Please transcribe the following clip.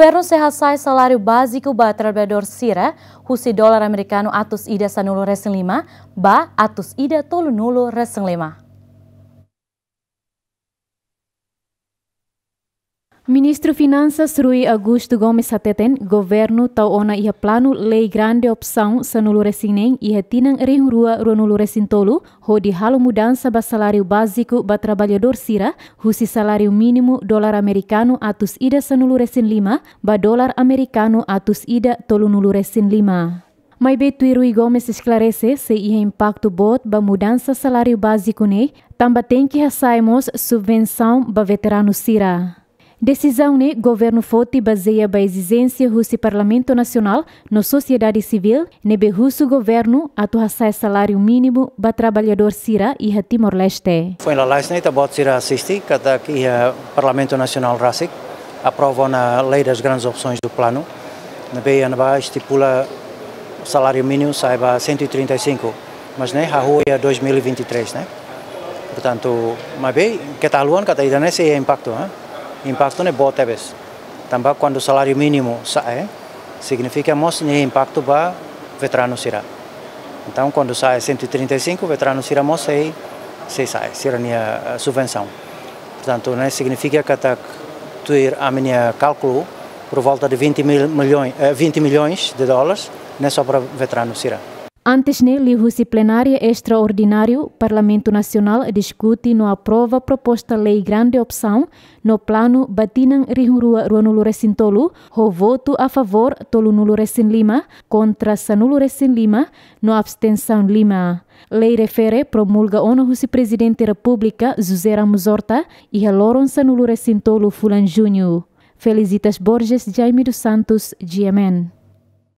governo se hasai salário básico ba trabalhador Sira, husi dólar americano atus ida sanulo lima ba atus ida tolu nulo lima Ministro Finanças Rui Augusto Gomes Hateten, governo tau ona ia plano lei grande opção nulu resinen iha tinang ring rua resin tolu, ho di halu mudansa ba salariu básico ba trabalhador sira, husi salariu minimu dolar americano atus ida nulu resin lima, ba dolar americano atus ida nulu resin lima. Mai betui Rui Gomes esclarece se iha impacto bot ba mudansa salariu básico ne, tamba ha que subvenção ba veterano sira. Decisão né, governo forte baseia a exigência russo Parlamento Nacional na sociedade civil, nebe russo governo o salário mínimo para trabalhador Sira e Timor-Leste. Foi na last night about Sira assisti, cada que o Parlamento Nacional RASIC aprova na lei das grandes opções do plano. Nebe anaba estipula salário mínimo saiba 135, mas né, a rua é 2023, né? Portanto, mas bem, que tal tá ano, que tal tá ano, né, esse é impacto, né? impacto ne bote bes. Também quando salário mínimo sai, eh, significa mos ne impacto ba veterano sira. Então quando sai 135, veterano sira mos sei sei eh, sai, a nia eh, subvenção. Portanto, né, significa que tá tu ir a minha cálculo por volta de 20 mil milhões, 20 milhões de dólares, não é só para veterano sira. Antes na né, livro-se plenária extraordinário, Parlamento Nacional discute e não aprova proposta lei grande opção no plano Batinan Rihurua Ruanulorecin Tolu, o voto a favor Tolu Lima, contra Sanulorecin Lima, no abstenção Lima. Lei refere promulga ONU husi presidente República José Ramos Horta e Loron Sanulorecin Tolu Fulan Júnior. Felicitas Borges Jaime dos Santos, GMN.